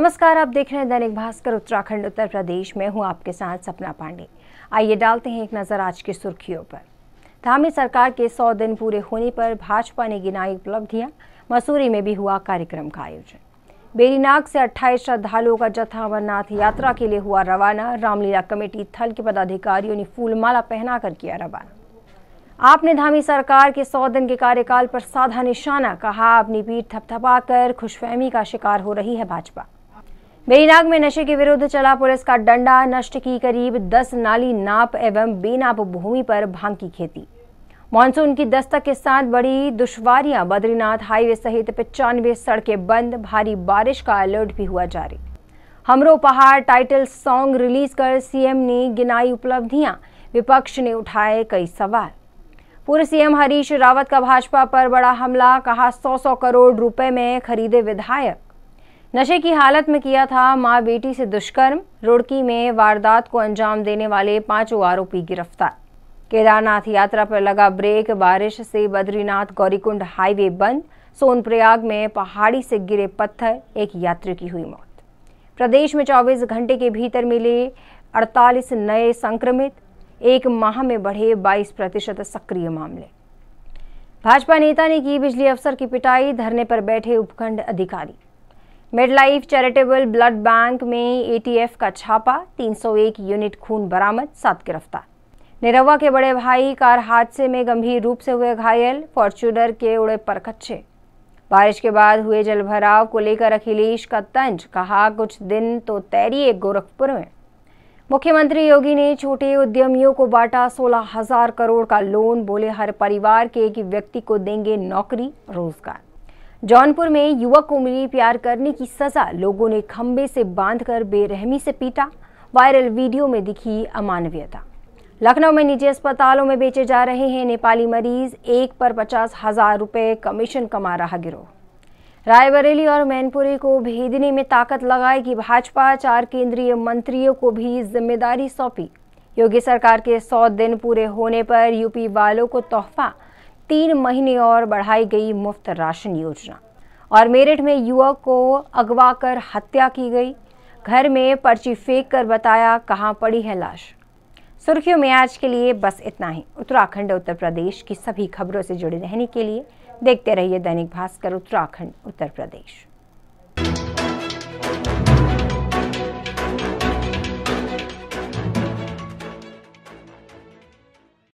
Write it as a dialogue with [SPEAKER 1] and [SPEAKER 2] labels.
[SPEAKER 1] नमस्कार आप देख रहे हैं दैनिक भास्कर उत्तराखंड उत्तर प्रदेश में हूं आपके साथ सपना पांडे आइए डालते हैं एक नज़र आज की सुर्खियों पर धामी सरकार के 100 दिन पूरे होने पर भाजपा ने गिनाई उपलब्धियां मसूरी में भी हुआ कार्यक्रम का आयोजन बेरीनाग से 28 श्रद्धालुओं का जत्था अमरनाथ यात्रा के लिए हुआ रवाना रामलीला कमेटी थल के पदाधिकारियों ने फूलमाला कर किया रवाना आपने धामी सरकार के सौ दिन के कार्यकाल पर साधा निशाना कहा अपनी पीठ थपथपाकर खुशफहमी का शिकार हो रही है भाजपा बेरीनाग में नशे के विरुद्ध चला पुलिस का डंडा नष्ट की करीब 10 नाली नाप एवं बेनाप भूमि पर भांग की खेती मानसून की दस्तक के साथ बड़ी दुश्वारियां बद्रीनाथ हाईवे सहित पचानवे सड़कें बंद भारी बारिश का अलर्ट भी हुआ जारी Hamro Pahad title song release कर सीएम ने गिनाई उपलब्धियां विपक्ष ने उठाए कई सवाल पूर्व सीएम हरीश रावत का भाजपा पर बड़ा हमला कहा सौ सौ करोड़ रुपए में खरीदे विधायक नशे की हालत में किया था मां बेटी से दुष्कर्म रुड़की में वारदात को अंजाम देने वाले पांचों आरोपी गिरफ्तार केदारनाथ यात्रा पर लगा ब्रेक बारिश से बद्रीनाथ गौरीकुंड हाईवे बंद सोनप्रयाग में पहाड़ी से गिरे पत्थर एक यात्री की हुई मौत प्रदेश में 24 घंटे के भीतर मिले 48 नए संक्रमित एक माह में बढ़े 22 प्रतिशत सक्रिय मामले भाजपा नेता ने की बिजली अफसर की पिटाई धरने पर बैठे उपखंड अधिकारी mid life charitable blood bank में एटीएफ का छापा 301 यूनिट खून बरामद सात गिरफ्तार निरवा के बड़े भाई कार हादसे में गंभीर रूप से हुए घायल फॉर्चूनर के उड़े पर कच्चे बारिश के बाद हुए जलभराव को लेकर अखिलेश का तंज कहा कुछ दिन तो तैरिए गोरखपुर में मुख्यमंत्री योगी ने छोटे उद्यमियों को बांटा सोलह हजार करोड़ का लोन बोले हर परिवार के एक व्यक्ति को देंगे नौकरी रोजगार जौनपुर में युवक को मिली प्यार करने की सजा लोगों ने खंबे से बांधकर बेरहमी से पीटा वायरल वीडियो में दिखी अमानवीयता लखनऊ में निजी अस्पतालों में बेचे जा रहे हैं नेपाली मरीज एक पर पचास हजार रुपए कमीशन कमा रहा गिरोह रायबरेली और मैनपुरी को भेदने में ताकत लगाएगी भाजपा चार केंद्रीय मंत्रियों को भी जिम्मेदारी सौंपी योगी सरकार के सौ दिन पूरे होने पर यूपी वालों को तोहफा तीन महीने और बढ़ाई गई मुफ्त राशन योजना और मेरठ में युवक को अगवा कर हत्या की गई घर में पर्ची फेंक कर बताया कहाँ पड़ी है लाश सुर्खियों में आज के लिए बस इतना ही उत्तराखंड उत्तर प्रदेश की सभी खबरों से जुड़े रहने के लिए देखते रहिए दैनिक भास्कर उत्तराखंड उत्तर प्रदेश